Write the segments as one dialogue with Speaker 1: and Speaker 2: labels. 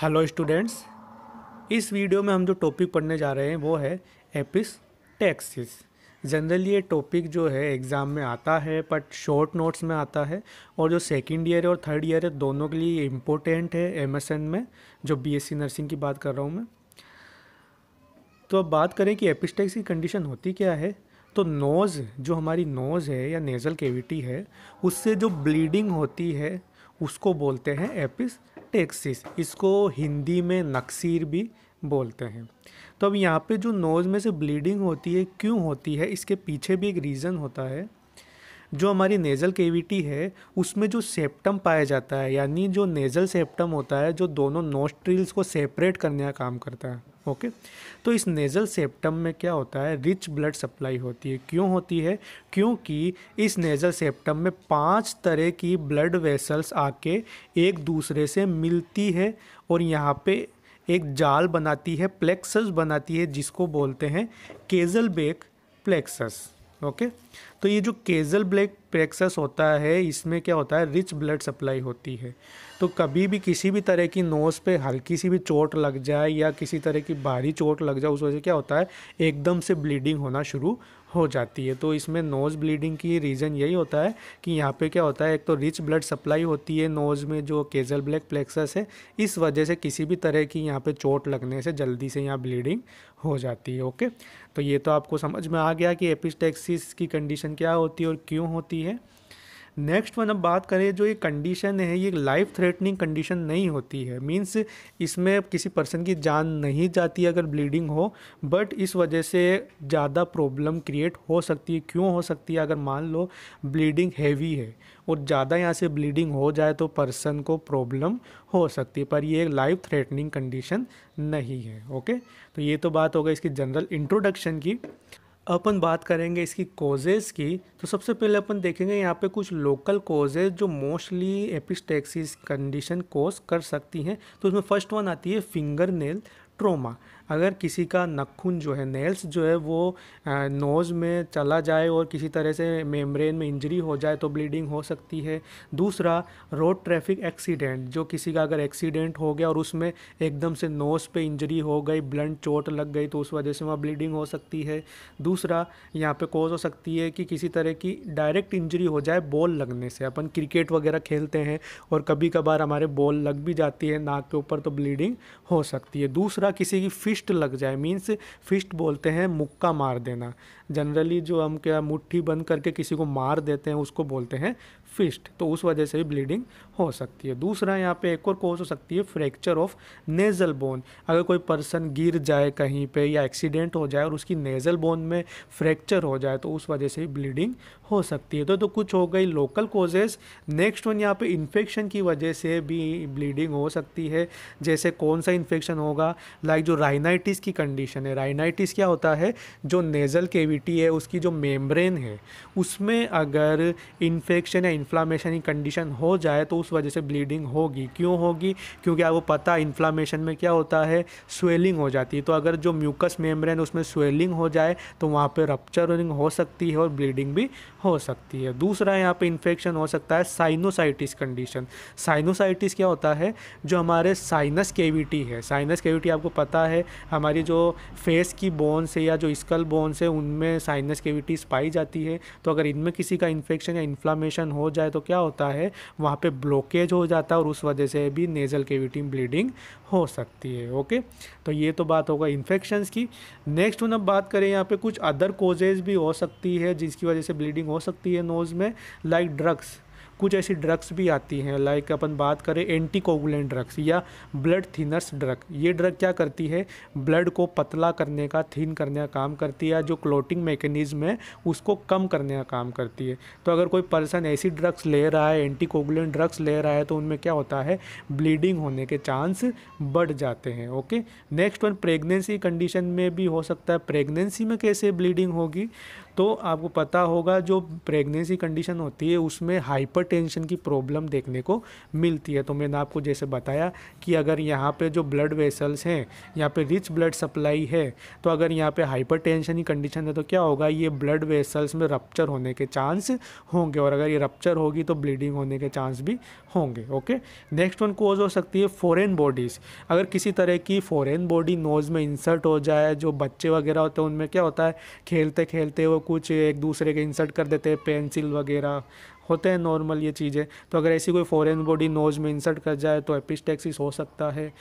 Speaker 1: hello students इस video में हम जो टॉपिक पढ़ने जा रहे हैं वो है एपिस टैक्सिस जनरली ये टॉपिक जो है एग्ज़ाम में आता है बट शॉर्ट नोट्स में आता है और जो सेकंड ईयर है और थर्ड ईयर है दोनों के लिए इम्पोर्टेंट है एमएसएन में जो बीएससी नर्सिंग की बात कर रहा हूँ मैं तो अब बात करें कि एपिस्टेक्स की कंडीशन होती क्या है तो नोज़ जो हमारी नोज़ है या नेज़ल केविटी है उससे जो ब्लीडिंग होती है उसको बोलते हैं एपिस टेक्सिस इसको हिंदी में नक्सीर भी बोलते हैं तो अब यहाँ पे जो नोज़ में से ब्लीडिंग होती है क्यों होती है इसके पीछे भी एक रीज़न होता है जो हमारी नेज़ल केविटी है उसमें जो सेप्टम पाया जाता है यानी जो नेज़ल सेप्टम होता है जो दोनों नोस्ट्रिल्स को सेपरेट करने का काम करता है ओके तो इस नेज़ल सेप्टम में क्या होता है रिच ब्लड सप्लाई होती है क्यों होती है क्योंकि इस नेज़ल सेप्टम में पांच तरह की ब्लड वेसल्स आके एक दूसरे से मिलती है और यहाँ पे एक जाल बनाती है प्लेक्सस बनाती है जिसको बोलते हैं केजल बेक प्लेक्सस ओके तो ये जो केजल ब्लैक प्रेक्सस होता है इसमें क्या होता है रिच ब्लड सप्लाई होती है तो कभी भी किसी भी तरह की नोज़ पे हल्की सी भी चोट लग जाए या किसी तरह की भारी चोट लग जाए उस वजह से क्या होता है एकदम से ब्लीडिंग होना शुरू हो जाती है तो इसमें नोज़ ब्लीडिंग की रीज़न यही होता है कि यहाँ पे क्या होता है एक तो रिच ब्लड सप्लाई होती है नोज़ में जो केजल ब्लैक प्लेक्सस है इस वजह से किसी भी तरह की यहाँ पे चोट लगने से जल्दी से यहाँ ब्लीडिंग हो जाती है ओके तो ये तो आपको समझ में आ गया कि एपिस्टेक्सिस की कंडीशन क्या होती है और क्यों होती है नेक्स्ट वन अब बात करें जो ये कंडीशन है ये लाइफ थ्रेटनिंग कंडीशन नहीं होती है मीन्स इसमें किसी पर्सन की जान नहीं जाती अगर ब्लीडिंग हो बट इस वजह से ज़्यादा प्रॉब्लम क्रिएट हो सकती है क्यों हो सकती है अगर मान लो ब्लीडिंग हैवी है और ज़्यादा यहाँ से ब्लीडिंग हो जाए तो पर्सन को प्रॉब्लम हो सकती है पर ये एक लाइफ थ्रेटनिंग कंडीशन नहीं है ओके तो ये तो बात हो गई इसकी जनरल इंट्रोडक्शन की अपन बात करेंगे इसकी कोजेज़ की तो सबसे पहले अपन देखेंगे यहाँ पे कुछ लोकल कोजेज़ जो मोस्टली एपिस्टेक्सिस कंडीशन कोस कर सकती हैं तो उसमें फर्स्ट वन आती है फिंगर नेल ट्रोमा अगर किसी का नखून जो है नेल्स जो है वो नोज़ में चला जाए और किसी तरह से मेम्ब्रेन में इंजरी हो जाए तो ब्लीडिंग हो सकती है दूसरा रोड ट्रैफिक एक्सीडेंट जो किसी का अगर एक्सीडेंट हो गया और उसमें एकदम से नोज़ पे इंजरी हो गई ब्लंट चोट लग गई तो उस वजह से वहाँ ब्लीडिंग हो सकती है दूसरा यहाँ पे कोज हो सकती है कि किसी तरह की डायरेक्ट इंजरी हो जाए बॉल लगने से अपन क्रिकेट वगैरह खेलते हैं और कभी कभार हमारे बॉल लग भी जाती है नाक के ऊपर तो ब्लीडिंग हो सकती है दूसरा किसी की फिश फिस्ट लग जाए मीन्स फिस्ट बोलते हैं मुक्का मार देना जनरली जो हम क्या मुट्ठी बंद करके किसी को मार देते हैं उसको बोलते हैं फिस्ट तो उस वजह से भी ब्लीडिंग हो सकती है दूसरा यहाँ पे एक और कोज हो सकती है फ्रैक्चर ऑफ नेज़ल बोन अगर कोई पर्सन गिर जाए कहीं पे या एक्सीडेंट हो जाए और उसकी नेज़ल बोन में फ्रैक्चर हो जाए तो उस वजह से भी ब्लीडिंग हो सकती है तो, तो कुछ हो गई लोकल कोजेस नेक्स्ट वन यहाँ पे इन्फेक्शन की वजह से भी ब्लीडिंग हो सकती है जैसे कौन सा इन्फेक्शन होगा लाइक like जो राइनाइटिस की कंडीशन है राइनाइटिस क्या होता है जो नेज़ल केविटी कैविटी है उसकी जो मेम्ब्रेन है उसमें अगर इन्फेक्शन या इन्फ्लामेशन की कंडीशन हो जाए तो उस वजह से ब्लीडिंग होगी क्यों होगी क्योंकि आपको पता इन्फ्लामेशन में क्या होता है स्वेलिंग हो जाती है तो अगर जो म्यूकस मेम्ब्रेन उसमें स्वेलिंग हो जाए तो वहाँ पर रप्चरिंग हो सकती है और ब्लीडिंग भी हो सकती है दूसरा यहाँ पर इन्फेक्शन हो सकता है साइनोसाइटिस कंडीशन साइनोसाइटिस क्या होता है जो हमारे साइनस केविटी है साइनस केविटी आपको पता है हमारी जो फेस की बोन्स है या जो स्कल बोन्स है उनमें में साइनस केविटीज़ पाई जाती है तो अगर इनमें किसी का इन्फेक्शन या इन्फ्लामेशन हो जाए तो क्या होता है वहाँ पे ब्लॉकेज हो जाता है और उस वजह से भी नेज़ल केविटी में ब्लीडिंग हो सकती है ओके तो ये तो बात होगा इन्फेक्शंस की नेक्स्ट हम अब बात करें यहाँ पे कुछ अदर कोजेज भी हो सकती है जिसकी वजह से ब्लीडिंग हो सकती है नोज़ में लाइक like ड्रग्स कुछ ऐसी ड्रग्स भी आती हैं लाइक अपन बात करें एंटीकोगुलेंट ड्रग्स या ब्लड थिनर्स ड्रग ये ड्रग क्या करती है ब्लड को पतला करने का थिन करने का काम करती है जो क्लोटिंग मैकेनिज्म है उसको कम करने का काम करती है तो अगर कोई पर्सन ऐसी ड्रग्स ले रहा है एंटीकोगुलेंट ड्रग्स ले रहा है तो उनमें क्या होता है ब्लीडिंग होने के चांस बढ़ जाते हैं okay next one pregnancy condition में भी हो सकता है प्रेगनेंसी में कैसे ब्लीडिंग होगी तो आपको पता होगा जो प्रेगनेंसी कंडीशन होती है उसमें हाइपरटेंशन की प्रॉब्लम देखने को मिलती है तो मैंने आपको जैसे बताया कि अगर यहाँ पे जो ब्लड वेसल्स हैं यहाँ पे रिच ब्लड सप्लाई है तो अगर यहाँ पे हाइपरटेंशन की कंडीशन है तो क्या होगा ये ब्लड वेसल्स में रप्चर होने के चांस होंगे और अगर ये रप्चर होगी तो ब्लीडिंग होने के चांस भी होंगे ओके नेक्स्ट वन कोज हो सकती है फॉरन बॉडीज़ अगर किसी तरह की फॉरन बॉडी नोज़ में इंसर्ट हो जाए जो बच्चे वगैरह होते हैं उनमें क्या होता है खेलते खेलते वो कुछ एक दूसरे के इंसर्ट कर देते हैं पेंसिल वगैरह होते हैं नॉर्मल ये चीज़ें तो अगर ऐसी कोई फॉरेन बॉडी नोज में इंसर्ट कर जाए तो एपिस्टेक्सिस हो सकता है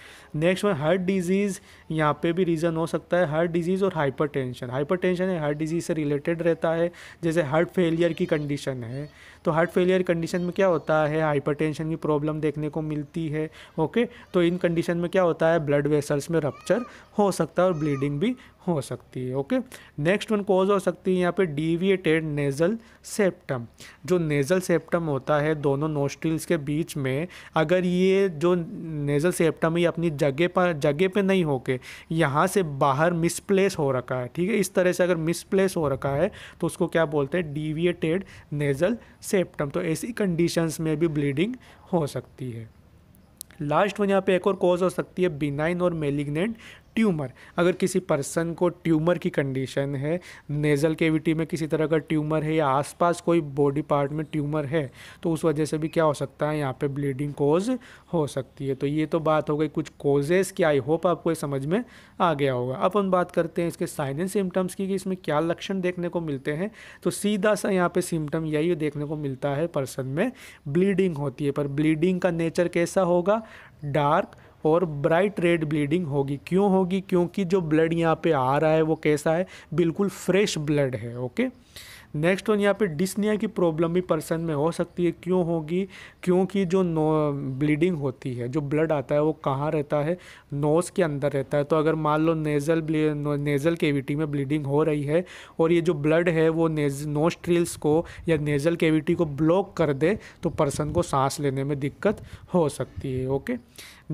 Speaker 1: नेक्स्ट वन हार्ट डिजीज़ यहाँ पे भी रीज़न हो सकता है हार्ट डिजीज़ और hypertension hypertension heart disease से रिलेटेड रहता है जैसे हार्ट फेलियर की कंडीशन है तो हार्ट फेलियर कंडीशन में क्या होता है हाइपरटेंशन की प्रॉब्लम देखने को मिलती है ओके तो इन कंडीशन में क्या होता है ब्लड वेसल्स में रप्चर हो सकता है और ब्लीडिंग भी हो सकती है ओके नेक्स्ट वन कॉज हो सकती है यहाँ पे डिविएटेड नेज़ल सेप्टम जो नेज़ल सेप्टम होता है दोनों नोस्ट्रिल्स के बीच में अगर ये जो नेज़ल सेप्टम ये अपनी जगह पर जगह पे नहीं होके यहाँ से बाहर मिसप्लेस हो रखा है ठीक है इस तरह से अगर मिसप्लेस हो रखा है तो उसको क्या बोलते हैं डिविएटेड नेज़ल सेप्टम सेप्टम तो ऐसी कंडीशंस में भी ब्लीडिंग हो सकती है लास्ट वन यहाँ पे एक और कॉज हो सकती है बिनाइन और मेलिग्नेंट ट्यूमर अगर किसी पर्सन को ट्यूमर की कंडीशन है नेज़ल केविटी में किसी तरह का ट्यूमर है या आसपास कोई बॉडी पार्ट में ट्यूमर है तो उस वजह से भी क्या हो सकता है यहाँ पे ब्लीडिंग कोज हो सकती है तो ये तो बात हो गई कुछ कोजेस की आई होप आपको ये समझ में आ गया होगा अब हम बात करते हैं इसके साइन एंड सिम्टम्स की कि इसमें क्या लक्षण देखने को मिलते हैं तो सीधा सा यहाँ पर सिम्टम यही देखने को मिलता है पर्सन में ब्लीडिंग होती है पर ब्लीडिंग का नेचर कैसा होगा डार्क और ब्राइट रेड ब्लीडिंग होगी क्यों होगी क्योंकि जो ब्लड यहाँ पे आ रहा है वो कैसा है बिल्कुल फ्रेश ब्लड है ओके नेक्स्ट वन यहाँ पे डिस्निया की प्रॉब्लम भी पर्सन में हो सकती है क्यों होगी क्योंकि जो नो ब्लीडिंग होती है जो ब्लड आता है वो कहाँ रहता है नोज़ के अंदर रहता है तो अगर मान लो नेज़ल नेज़ल केविटी में ब्लीडिंग हो रही है और ये जो ब्लड है वो नेज नोस्ट्रिल्स को या नेज़ल केविटी को ब्लॉक कर दे तो पर्सन को सांस लेने में दिक्कत हो सकती है ओके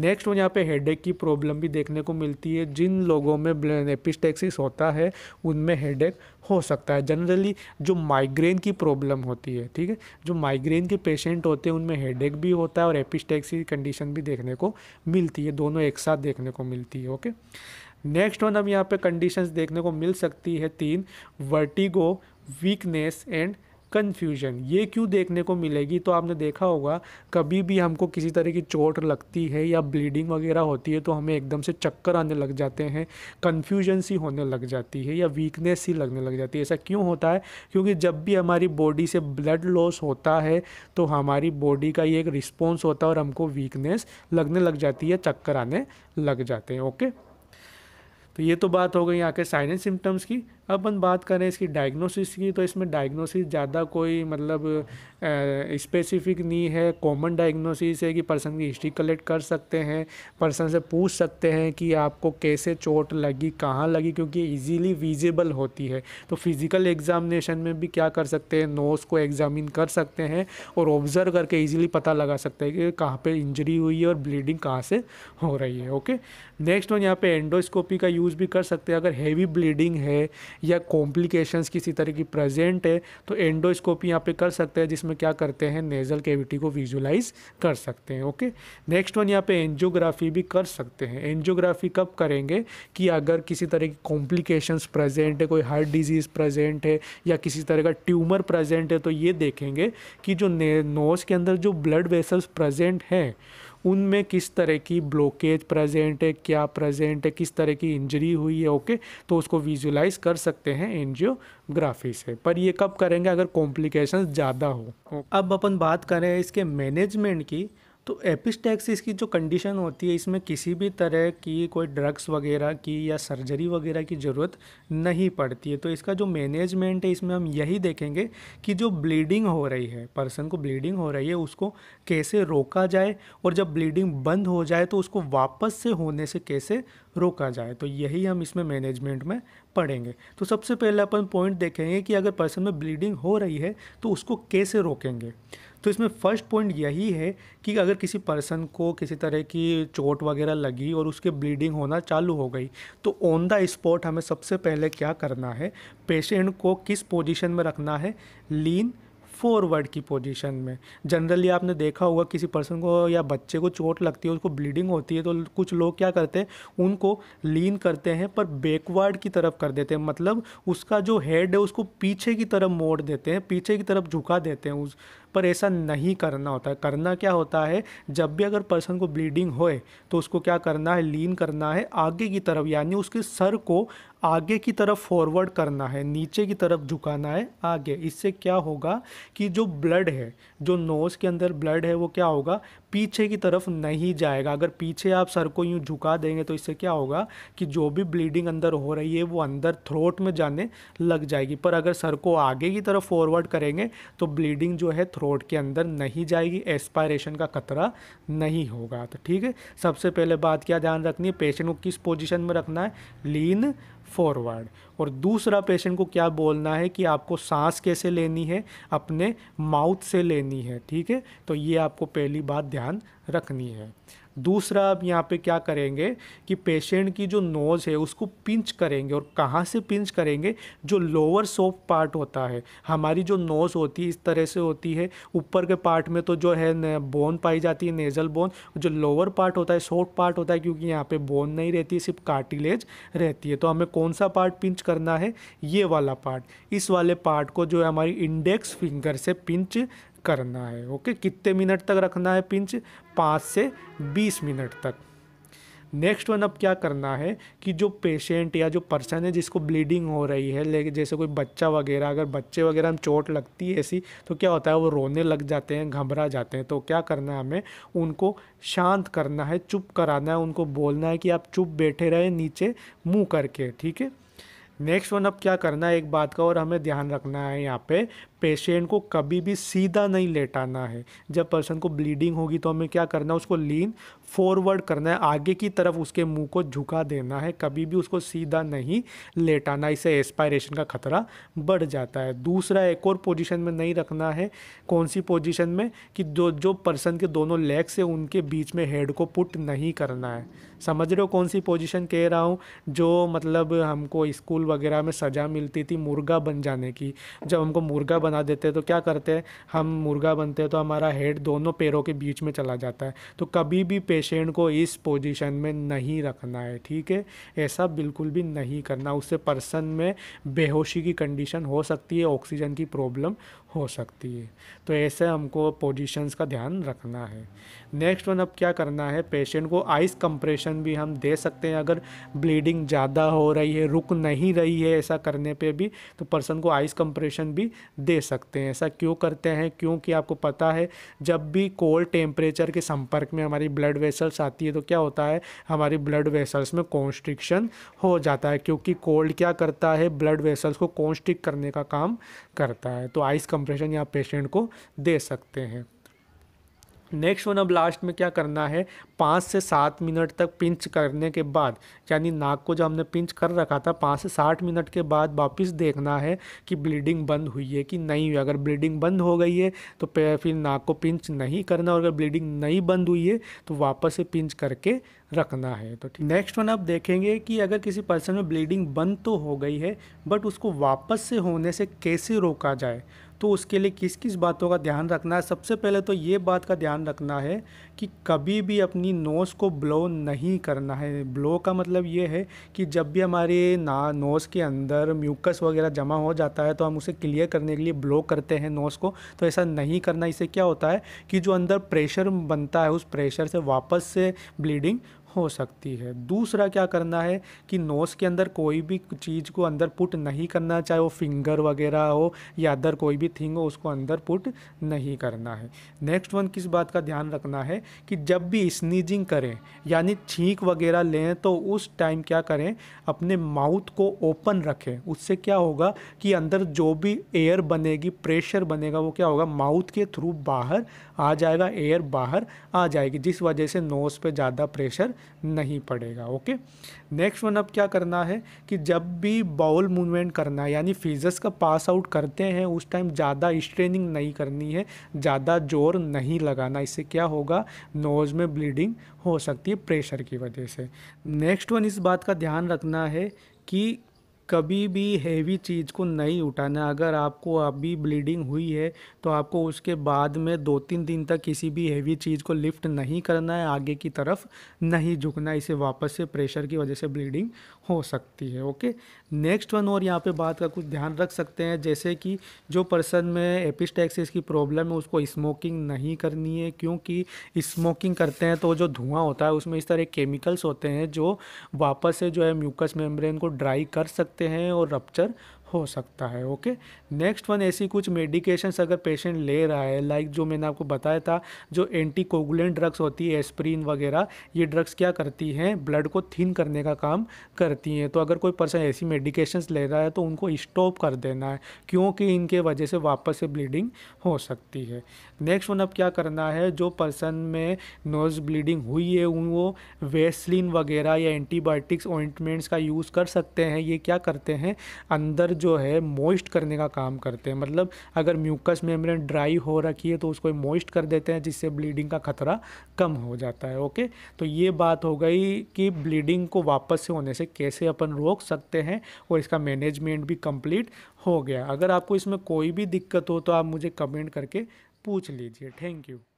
Speaker 1: नेक्स्ट वन यहाँ पे हेडेक की प्रॉब्लम भी देखने को मिलती है जिन लोगों में एपिस्टेक्सिस होता है उनमें हेडेक हो सकता है जनरली जो जो माइग्रेन की प्रॉब्लम होती है ठीक है जो माइग्रेन के पेशेंट होते हैं उनमें हेड भी होता है और एपिस्टेक्सी कंडीशन भी देखने को मिलती है दोनों एक साथ देखने को मिलती है ओके नेक्स्ट वन हम यहाँ पे कंडीशंस देखने को मिल सकती है तीन वर्टिगो वीकनेस एंड कन्फ्यूजन ये क्यों देखने को मिलेगी तो आपने देखा होगा कभी भी हमको किसी तरह की चोट लगती है या ब्लीडिंग वगैरह होती है तो हमें एकदम से चक्कर आने लग जाते हैं कन्फ्यूजन सी होने लग जाती है या वीकनेस सी लगने लग जाती है ऐसा क्यों होता है क्योंकि जब भी हमारी बॉडी से ब्लड लॉस होता है तो हमारी बॉडी का ये एक रिस्पॉन्स होता है और हमको वीकनेस लगने लग जाती है चक्कर आने लग जाते हैं ओके तो ये तो बात हो गई यहाँ के साइनस सिम्टम्स की अपन बात करें इसकी डायग्नोसिस की तो इसमें डायग्नोसिस ज़्यादा कोई मतलब स्पेसिफिक नहीं है कॉमन डायग्नोसिस है कि पर्सन की हिस्ट्री कलेक्ट कर सकते हैं पर्सन से पूछ सकते हैं कि आपको कैसे चोट लगी कहाँ लगी क्योंकि इजीली विजिबल होती है तो फिज़िकल एग्जामिनेशन में भी क्या कर सकते हैं नोज़ को एग्जामिन कर सकते हैं और ऑब्ज़र्व करके ईजिली पता लगा सकते हैं कि कहाँ पर इंजरी हुई है और ब्लीडिंग कहाँ से हो रही है ओके नेक्स्ट वन यहाँ पे एंडोस्कोपी का यूज़ भी कर सकते हैं अगर हैवी ब्लीडिंग है या कॉम्प्लिकेशंस किसी तरह की प्रेजेंट है तो एंडोस्कोपी यहाँ पे कर सकते हैं जिसमें क्या करते हैं नेजल कैविटी को विजुलाइज कर सकते हैं ओके नेक्स्ट वन यहाँ पे एंजियोग्राफी भी कर सकते हैं एंजियोग्राफी कब करेंगे कि अगर किसी तरह की कॉम्प्लिकेशंस प्रेजेंट है कोई हार्ट डिजीज़ प्रेजेंट है या किसी तरह का ट्यूमर प्रेजेंट है तो ये देखेंगे कि जो नोज के अंदर जो ब्लड वेसल्स प्रेजेंट हैं उनमें किस तरह की ब्लॉकेज प्रेजेंट है क्या प्रेजेंट है किस तरह की इंजरी हुई है ओके तो उसको विजुलाइज कर सकते हैं एनजियोग्राफी से पर ये कब करेंगे अगर कॉम्प्लिकेशन ज़्यादा हो अब अपन बात करें इसके मैनेजमेंट की तो एपिस्टैक्सिस की जो कंडीशन होती है इसमें किसी भी तरह की कोई ड्रग्स वगैरह की या सर्जरी वगैरह की ज़रूरत नहीं पड़ती है तो इसका जो मैनेजमेंट है इसमें हम यही देखेंगे कि जो ब्लीडिंग हो रही है पर्सन को ब्लीडिंग हो रही है उसको कैसे रोका जाए और जब ब्लीडिंग बंद हो जाए तो उसको वापस से होने से कैसे रोका जाए तो यही हम इसमें मैनेजमेंट में पढ़ेंगे तो सबसे पहले अपन पॉइंट देखेंगे कि अगर पर्सन में ब्लीडिंग हो रही है तो उसको कैसे रोकेंगे तो इसमें फर्स्ट पॉइंट यही है कि अगर किसी पर्सन को किसी तरह की चोट वगैरह लगी और उसके ब्लीडिंग होना चालू हो गई तो ऑन द स्पॉट हमें सबसे पहले क्या करना है पेशेंट को किस पोजिशन में रखना है लीन फॉरवर्ड की पोजीशन में जनरली आपने देखा होगा किसी पर्सन को या बच्चे को चोट लगती है उसको ब्लीडिंग होती है तो कुछ लोग क्या करते हैं उनको लीन करते हैं पर बैकवर्ड की तरफ कर देते हैं मतलब उसका जो हेड है उसको पीछे की तरफ मोड़ देते हैं पीछे की तरफ झुका देते हैं उस पर ऐसा नहीं करना होता है करना क्या होता है जब भी अगर पर्सन को ब्लीडिंग होए तो उसको क्या करना है लीन करना है आगे की तरफ यानी उसके सर को आगे की तरफ फॉरवर्ड करना है नीचे की तरफ झुकाना है आगे इससे क्या होगा कि जो ब्लड है जो नोज़ के अंदर ब्लड है वो क्या होगा पीछे की तरफ नहीं जाएगा अगर पीछे आप सर को यूँ झुका देंगे तो इससे क्या होगा कि जो भी ब्लीडिंग अंदर हो रही है वो अंदर थ्रोट में जाने लग जाएगी पर अगर सर को आगे की तरफ फॉरवर्ड करेंगे तो ब्लीडिंग जो है थ्रोट के अंदर नहीं जाएगी एस्पायरेशन का खतरा नहीं होगा तो ठीक है सबसे पहले बात क्या ध्यान रखनी है पेशेंट को किस पोजिशन में रखना है लीन फॉरवर्ड और दूसरा पेशेंट को क्या बोलना है कि आपको सांस कैसे लेनी है अपने माउथ से लेनी है ठीक है तो ये आपको पहली बात ध्यान ध्यान रखनी है दूसरा आप यहाँ पे क्या करेंगे कि पेशेंट की जो नोज़ है उसको पिंच करेंगे और कहाँ से पिंच करेंगे जो लोअर सोप पार्ट होता है हमारी जो नोज़ होती है इस तरह से होती है ऊपर के पार्ट में तो जो है बोन पाई जाती है नेज़ल बोन जो लोअर पार्ट होता है सॉफ्ट पार्ट होता है क्योंकि यहाँ पे बोन नहीं रहती सिर्फ कार्टिलेज रहती है तो हमें कौन सा पार्ट पिंच करना है ये वाला पार्ट इस वाले पार्ट को जो है हमारी इंडेक्स फिंगर से पिंच करना है ओके कितने मिनट तक रखना है पिंच पाँच से बीस मिनट तक नेक्स्ट वन अब क्या करना है कि जो पेशेंट या जो पर्सन है जिसको ब्लीडिंग हो रही है लेकिन जैसे कोई बच्चा वगैरह अगर बच्चे वगैरह हम चोट लगती है ऐसी तो क्या होता है वो रोने लग जाते हैं घबरा जाते हैं तो क्या करना है हमें उनको शांत करना है चुप कराना है उनको बोलना है कि आप चुप बैठे रहें नीचे मुँह करके ठीक है नेक्स्ट वन अब क्या करना है एक बात का और हमें ध्यान रखना है यहाँ पे पेशेंट को कभी भी सीधा नहीं लेटाना है जब पर्सन को ब्लीडिंग होगी तो हमें क्या करना है उसको लीन फॉरवर्ड करना है आगे की तरफ उसके मुंह को झुका देना है कभी भी उसको सीधा नहीं लेटाना इससे एस्पायरेशन का खतरा बढ़ जाता है दूसरा एक और पोजीशन में नहीं रखना है कौन सी पोजीशन में कि जो जो पर्सन के दोनों लेग्स है उनके बीच में हेड को पुट नहीं करना है समझ रहे हो कौन सी पोजीशन कह रहा हूँ जो मतलब हमको स्कूल वगैरह में सज़ा मिलती थी मुर्गा बन जाने की जब हमको मुर्गा बन बना देते हैं तो क्या करते हैं हम मुर्गा बनते हैं तो हमारा हेड दोनों पैरों के बीच में चला जाता है तो कभी भी पेशेंट को इस पोजीशन में नहीं रखना है ठीक है ऐसा बिल्कुल भी नहीं करना उससे पर्सन में बेहोशी की कंडीशन हो सकती है ऑक्सीजन की प्रॉब्लम हो सकती है तो ऐसे हमको पोजीशंस का ध्यान रखना है नेक्स्ट वन अब क्या करना है पेशेंट को आइस कंप्रेशन भी हम दे सकते हैं अगर ब्लीडिंग ज़्यादा हो रही है रुक नहीं रही है ऐसा करने पे भी तो पर्सन को आइस कंप्रेशन भी दे सकते हैं ऐसा क्यों करते हैं क्योंकि आपको पता है जब भी कोल्ड टेम्परेचर के संपर्क में हमारी ब्लड वेसल्स आती है तो क्या होता है हमारी ब्लड वेसल्स में कॉन्स्ट्रिक्शन हो जाता है क्योंकि कोल्ड क्या करता है ब्लड वेसल्स को कॉन्स्ट्रिक करने का काम करता है तो आइस कम कंप्रेशन या पेशेंट को दे सकते हैं नेक्स्ट वन अब लास्ट में क्या करना है पाँच से सात मिनट तक पिंच करने के बाद यानी नाक को जो हमने पिंच कर रखा था पाँच से साठ मिनट के बाद वापस देखना है कि ब्लीडिंग बंद हुई है कि नहीं हुई अगर ब्लीडिंग बंद हो गई है तो फिर नाक को पिंच नहीं करना और अगर ब्लीडिंग नहीं बंद हुई है तो वापस से पिंच करके रखना है तो ठीक नेक्स्ट वन आप देखेंगे कि अगर किसी पर्सन में ब्लीडिंग बंद तो हो गई है बट उसको वापस से होने से कैसे रोका जाए तो उसके लिए किस किस बातों का ध्यान रखना है सबसे पहले तो ये बात का ध्यान रखना है कि कभी भी अपनी नोज़ को ब्लो नहीं करना है ब्लो का मतलब ये है कि जब भी हमारे ना नोज़ के अंदर म्यूकस वगैरह जमा हो जाता है तो हम उसे क्लियर करने के लिए ब्लो करते हैं नोज़ को तो ऐसा नहीं करना इससे क्या होता है कि जो अंदर प्रेशर बनता है उस प्रेशर से वापस से ब्लीडिंग हो सकती है दूसरा क्या करना है कि नोज़ के अंदर कोई भी चीज़ को अंदर पुट नहीं करना चाहे वो फिंगर वगैरह हो या अदर कोई भी थिंग हो उसको अंदर पुट नहीं करना है नेक्स्ट वन किस बात का ध्यान रखना है कि जब भी स्नीजिंग करें यानी छींक वगैरह लें तो उस टाइम क्या करें अपने माउथ को ओपन रखें उससे क्या होगा कि अंदर जो भी एयर बनेगी प्रेशर बनेगा वो क्या होगा माउथ के थ्रू बाहर आ जाएगा एयर बाहर आ जाएगी जिस वजह से नोज़ पर ज़्यादा प्रेशर नहीं पड़ेगा ओके नेक्स्ट वन अब क्या करना है कि जब भी बाउल मूवमेंट करना है यानी फिजस का पास आउट करते हैं उस टाइम ज़्यादा स्ट्रेनिंग नहीं करनी है ज़्यादा जोर नहीं लगाना इससे क्या होगा नोज़ में ब्लीडिंग हो सकती है प्रेशर की वजह से नेक्स्ट वन इस बात का ध्यान रखना है कि कभी भी हैवी चीज़ को नहीं उठाना अगर आपको अभी ब्लीडिंग हुई है तो आपको उसके बाद में दो तीन दिन तक किसी भी हैवी चीज़ को लिफ्ट नहीं करना है आगे की तरफ नहीं झुकना इसे वापस से प्रेशर की वजह से ब्लीडिंग हो सकती है ओके नेक्स्ट वन और यहाँ पे बात का कुछ ध्यान रख सकते हैं जैसे कि जो पर्सन में एपिस्टैक्सिस की प्रॉब्लम है उसको स्मोकिंग नहीं करनी है क्योंकि स्मोकिंग करते हैं तो जो धुआं होता है उसमें इस तरह केमिकल्स होते हैं जो वापस से जो है म्यूकस मेम्ब्रेन को ड्राई कर सकते हैं और रप्चर हो सकता है ओके नेक्स्ट वन ऐसी कुछ मेडिकेशंस अगर पेशेंट ले रहा है लाइक like जो मैंने आपको बताया था जो एंटी कोगुलेंट ड्रग्स होती है एस्प्रीन वगैरह ये ड्रग्स क्या करती हैं ब्लड को थिन करने का काम करती हैं तो अगर कोई पर्सन ऐसी मेडिकेशंस ले रहा है तो उनको स्टॉप कर देना है क्योंकि इनके वजह से वापस से ब्लीडिंग हो सकती है नेक्स्ट वन अब क्या करना है जो पर्सन में नोज ब्लीडिंग हुई है वो वेस्लिन वगैरह या एंटीबायोटिक्स ऑइंटमेंट्स का यूज़ कर सकते हैं ये क्या करते हैं अंदर जो है मोइस्ट करने का काम करते हैं मतलब अगर म्यूकस मेम्ब्रेन ड्राई हो रखी है तो उसको मोइस्ट कर देते हैं जिससे ब्लीडिंग का खतरा कम हो जाता है ओके तो ये बात हो गई कि ब्लीडिंग को वापस से होने से कैसे अपन रोक सकते हैं और इसका मैनेजमेंट भी कंप्लीट हो गया अगर आपको इसमें कोई भी दिक्कत हो तो आप मुझे कमेंट करके पूछ लीजिए थैंक यू